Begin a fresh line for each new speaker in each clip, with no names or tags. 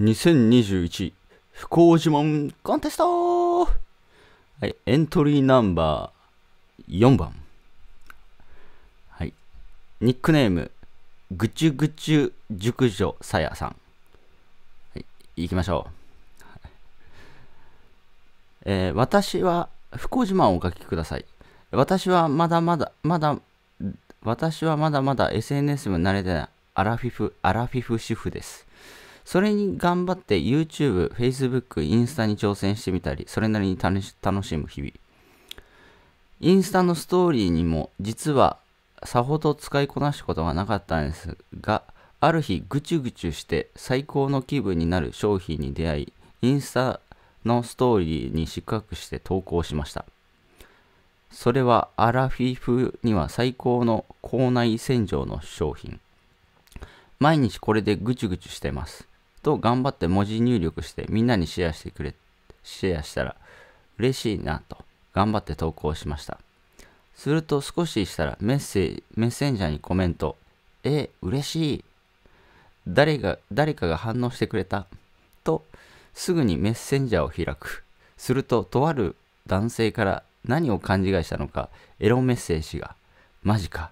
2021不幸自慢コンテストはい、エントリーナンバー4番。はい。ニックネーム、ぐちゅぐちゅ熟女さやさん。はい、行きましょう。えー、私は不幸自慢をお書きください。私はまだまだ、まだ、私はまだまだ SNS も慣れてないアラフィフ、アラフィフ主婦です。それに頑張って YouTube、Facebook、インスタに挑戦してみたり、それなりに楽しむ日々。インスタのストーリーにも実はさほど使いこなすことがなかったんですが、ある日ぐちゅぐちゅして最高の気分になる商品に出会い、インスタのストーリーに失格して投稿しました。それはアラフィフには最高の口内洗浄の商品。毎日これでぐちゅぐちゅしてます。と頑張って文字入力してみんなにシェアしてくれ、シェアしたら嬉しいなと頑張って投稿しました。すると少ししたらメッセージ、メッセンジャーにコメント、え、嬉しい。誰が、誰かが反応してくれた。と、すぐにメッセンジャーを開く。すると、とある男性から何を勘違いしたのか、エロメッセージが。マジか。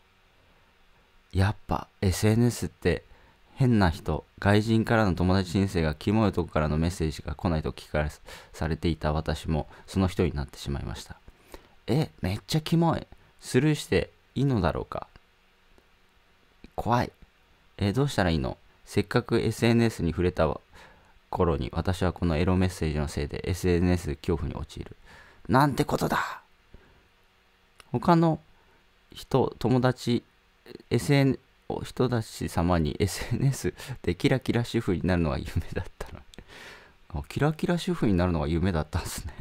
やっぱ SNS って変な人、外人からの友達申請がキモいとこからのメッセージが来ないと聞かされていた私もその人になってしまいました。え、めっちゃキモい。スルーしていいのだろうか。怖い。え、どうしたらいいのせっかく SNS に触れた頃に私はこのエロメッセージのせいで SNS 恐怖に陥る。なんてことだ他の人、友達、SN、人たち様に SNS でキラキラ主婦になるのが夢だったのに。キラキラ主婦になるのが夢だったんですね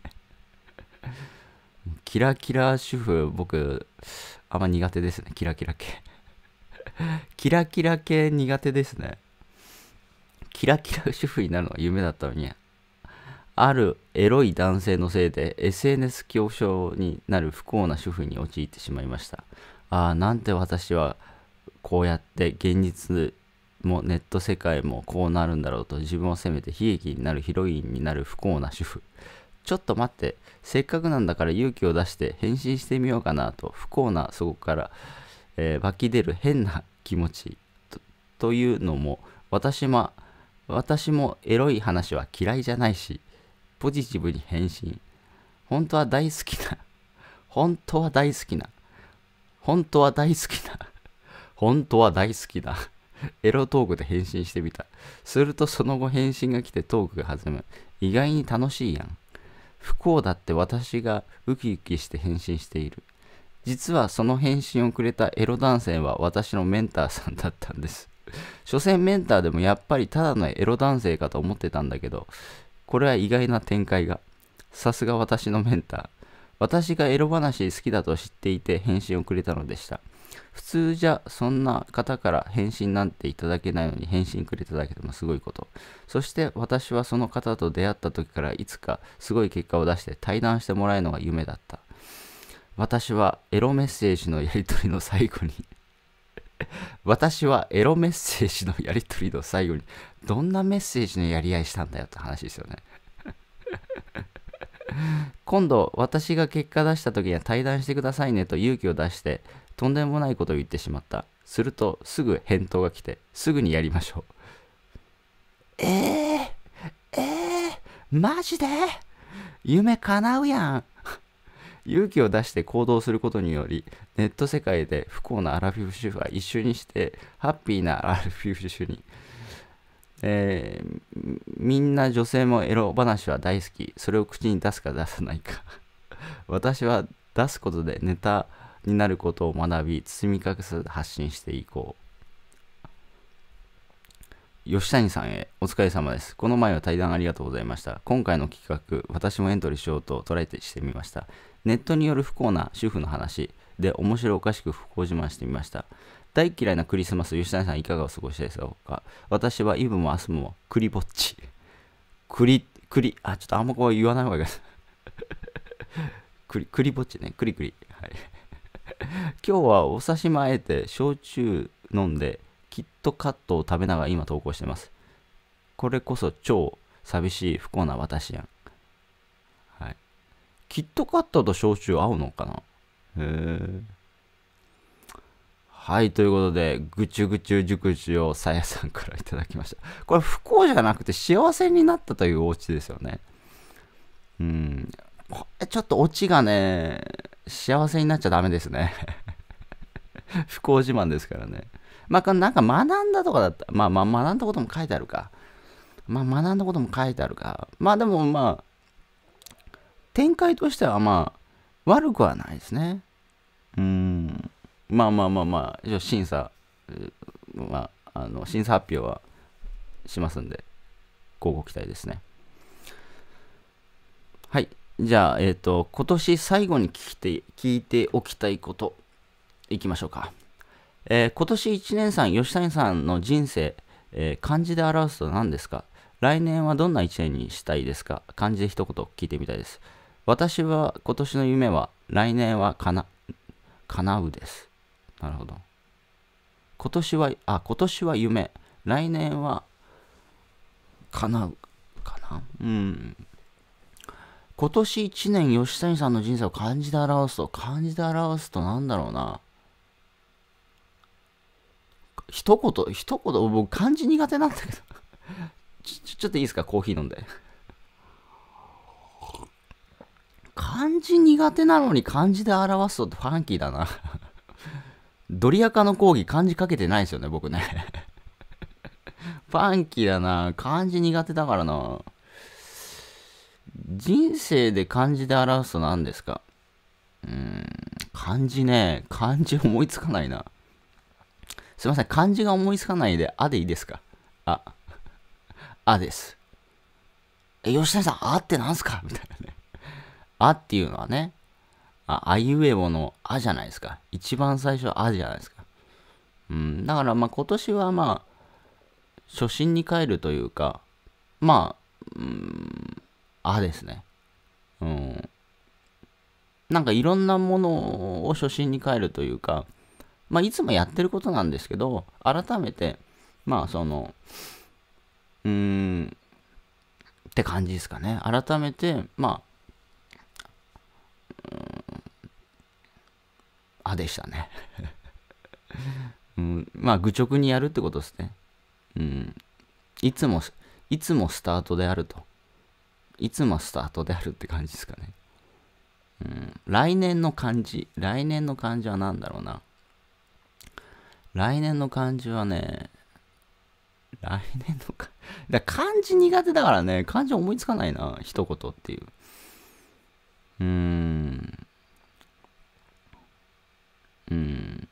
キラキラ主婦僕あんま苦手ですねキラキラ系キラキラ系苦手ですねキラキラ主婦になるのが夢だったのにあるエロい男性のせいで SNS 恐怖症になる不幸な主婦に陥ってしまいましたああなんて私はこうやって現実もネット世界もこうなるんだろうと自分を責めて悲劇になるヒロインになる不幸な主婦ちょっと待ってせっかくなんだから勇気を出して変身してみようかなと不幸なそこから、えー、湧き出る変な気持ちというのも私も私もエロい話は嫌いじゃないしポジティブに変身本当は大好きな本当は大好きな本当は大好きな本当は大好きだ。エロトークで返信してみた。するとその後返信が来てトークが弾む。意外に楽しいやん。不幸だって私がウキウキして返信している。実はその返信をくれたエロ男性は私のメンターさんだったんです。所詮メンターでもやっぱりただのエロ男性かと思ってたんだけど、これは意外な展開が。さすが私のメンター。私がエロ話好きだと知っていて返信をくれたのでした。普通じゃそんな方から返信なんていただけないのに返信くれただけでもすごいこと。そして私はその方と出会った時からいつかすごい結果を出して対談してもらえるのが夢だった。私はエロメッセージのやり取りの最後に 私はエロメッセージのやり取りの最後にどんなメッセージのやり合いしたんだよって話ですよね 今度私が結果出した時には対談してくださいねと勇気を出してとんでもないことを言ってしまった。すると、すぐ返答が来て、すぐにやりましょう。ええー、えー、マジで夢叶うやん。勇気を出して行動することにより、ネット世界で不幸なアラフィフ主婦は一緒にして、ハッピーなアラフィフ主婦に。えー、みんな女性もエロ話は大好き。それを口に出すか出さないか。私は出すことでネタになることを学び、包み隠さず発信していこう。吉谷さんへお疲れ様です。この前は対談ありがとうございました。今回の企画、私もエントリーしようとトライしてみました。ネットによる不幸な主婦の話で面白おかしく不幸自慢してみました。大嫌いなクリスマス、吉谷さんいかがお過ごしでしょうか私はイブも明日も栗ぼっち。栗、栗、あ、ちょっとあんまこう言わない方がいいです。栗、栗ぼっちね、栗栗。はい。今日はお刺身あえて焼酎飲んでキットカットを食べながら今投稿してます。これこそ超寂しい不幸な私やん。はい。キットカットと焼酎合うのかなへえ。はい、ということで、ぐちゅぐちゅ熟知をさやさんからいただきました。これ不幸じゃなくて幸せになったというお家ですよね。うん。ちょっとオチがね、幸せになっちゃダメですね 不幸自慢ですからね。まあ、なんか学んだとかだったまあ、まあ、学んだことも書いてあるか。まあ、学んだことも書いてあるか。まあ、でもまあ、展開としてはまあ、悪くはないですね。うん。まあまあまあまあ、審査、まあ、あの、審査発表はしますんで、ご期待ですね。はい。じゃあ、えっ、ー、と、今年最後に聞いて、聞いておきたいこと、いきましょうか。えー、今年1年間、吉谷さんの人生、えー、漢字で表すと何ですか来年はどんな1年にしたいですか漢字で一言聞いてみたいです。私は今年の夢は、来年はかな、叶うです。なるほど。今年は、あ、今年は夢。来年は、叶う。かなうん。今年1年吉谷さんの人生を漢字で表すと、漢字で表すとなんだろうな。一言、一言、僕漢字苦手なんだけどちょ、ちょっといいですかコーヒー飲んで漢字苦手なのに漢字で表すとってファンキーだなドリアカの講義漢字かけてないですよね、僕ね。ファンキーだな。漢字苦手だからな。人生で漢字で表すと何ですかうーん、漢字ね、漢字思いつかないな。すいません、漢字が思いつかないで、あでいいですかあ、あです。え、吉谷さん、あってなんすかみたいなね。あっていうのはね、あ、あいうえおのあじゃないですか。一番最初はあじゃないですか。うん、だからまあ今年はまあ、初心に帰るというか、まあ、うん、あですね。うん。なんかいろんなものを初心に変えるというか、まあ、いつもやってることなんですけど、改めて、まあ、その、うーん、って感じですかね。改めて、まあ、うん、あでしたね。うん、まあ、愚直にやるってことですね。うん。いつも、いつもスタートであると。いつもスタートであるって感じですかね。うん、来年の漢字。来年の漢字は何だろうな。来年の漢字はね、来年のか、だ漢字苦手だからね、漢字思いつかないな、一言っていう。うーん。うん。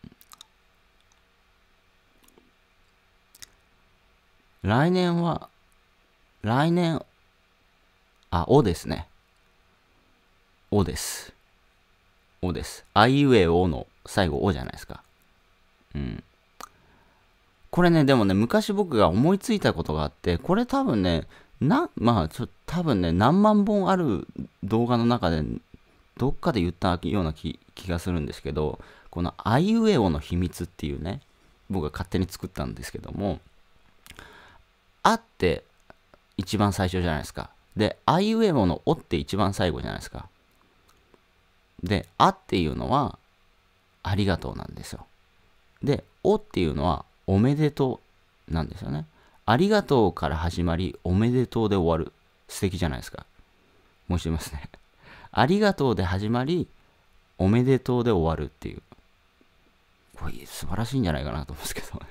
来年は、来年あ、おですね。おです。おです。あいうえおの最後おじゃないですか。うん。これね、でもね、昔僕が思いついたことがあって、これ多分ね、な、まあ、ちょ、多分ね、何万本ある動画の中で、どっかで言ったような気がするんですけど、このあいうえおの秘密っていうね、僕が勝手に作ったんですけども、あって一番最初じゃないですか。で、あいうえものおって一番最後じゃないですか。で、あっていうのは、ありがとうなんですよ。で、おっていうのは、おめでとうなんですよね。ありがとうから始まり、おめでとうで終わる。素敵じゃないですか。もうますね。ありがとうで始まり、おめでとうで終わるっていう。これ素晴らしいんじゃないかなと思うんですけどね。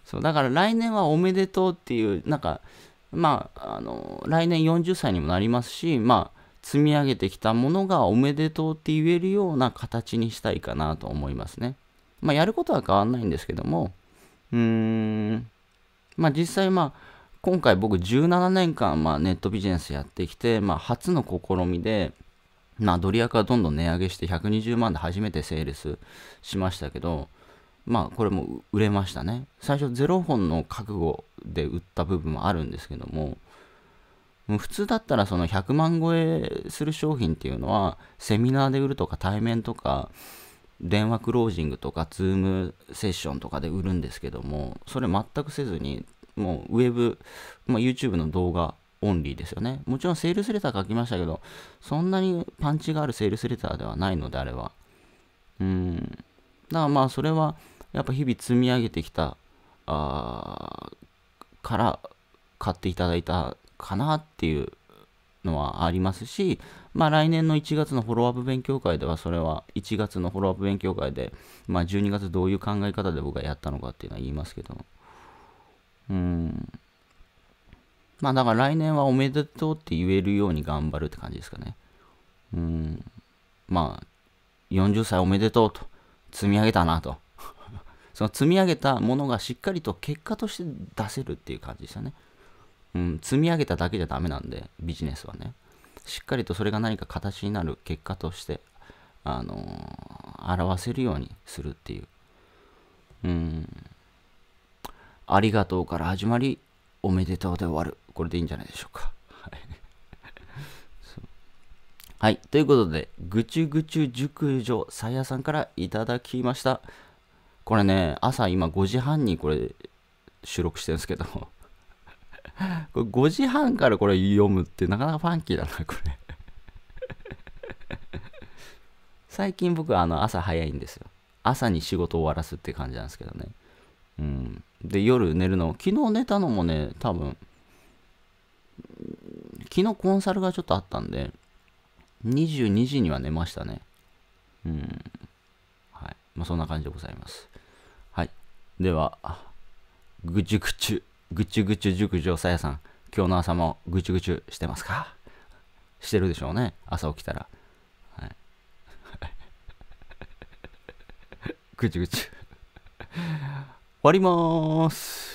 そう、だから来年はおめでとうっていう、なんか、まあ、あの来年40歳にもなりますし、まあ、積み上げてきたものがおめでとうって言えるような形にしたいかなと思いますね。まあ、やることは変わんないんですけども、うーん、まあ、実際、まあ、今回僕17年間、まあ、ネットビジネスやってきて、まあ、初の試みで、まあ、ドリアクはどんどん値上げして120万で初めてセールスしましたけど、まあこれも売れましたね最初0本の覚悟で売った部分もあるんですけども普通だったらその100万超えする商品っていうのはセミナーで売るとか対面とか電話クロージングとかズームセッションとかで売るんですけどもそれ全くせずにもうウェブ、まあ、YouTube の動画オンリーですよねもちろんセールスレター書きましたけどそんなにパンチがあるセールスレターではないのであればうんだからまあそれはやっぱ日々積み上げてきたあから買っていただいたかなっていうのはありますし、まあ来年の1月のフォローアップ勉強会では、それは1月のフォローアップ勉強会で、まあ12月どういう考え方で僕がやったのかっていうのは言いますけども。うん。まあだから来年はおめでとうって言えるように頑張るって感じですかね。うん。まあ、40歳おめでとうと、積み上げたなと。その積み上げたものがしっかりと結果として出せるっていう感じでしたね。うん、積み上げただけじゃダメなんで、ビジネスはね。しっかりとそれが何か形になる結果として、あのー、表せるようにするっていう。うん。ありがとうから始まり、おめでとうで終わる。これでいいんじゃないでしょうか。はい。はい、ということで、ぐちゅぐちゅ熟女、さやさんからいただきました。これね、朝今5時半にこれ収録してるんですけど、これ5時半からこれ読むってなかなかファンキーだな、これ最近僕はあの朝早いんですよ。朝に仕事終わらすって感じなんですけどね。うん。で、夜寝るの、昨日寝たのもね、多分、昨日コンサルがちょっとあったんで、22時には寝ましたね。うん。まあ、そんな感じでございます。はい。では、ぐちゅぐちゅ、ぐちゅぐちゅ熟女さやさん、今日の朝もぐちゅぐちゅしてますかしてるでしょうね、朝起きたら。はい。ぐちゅぐちゅ。終わりまーす。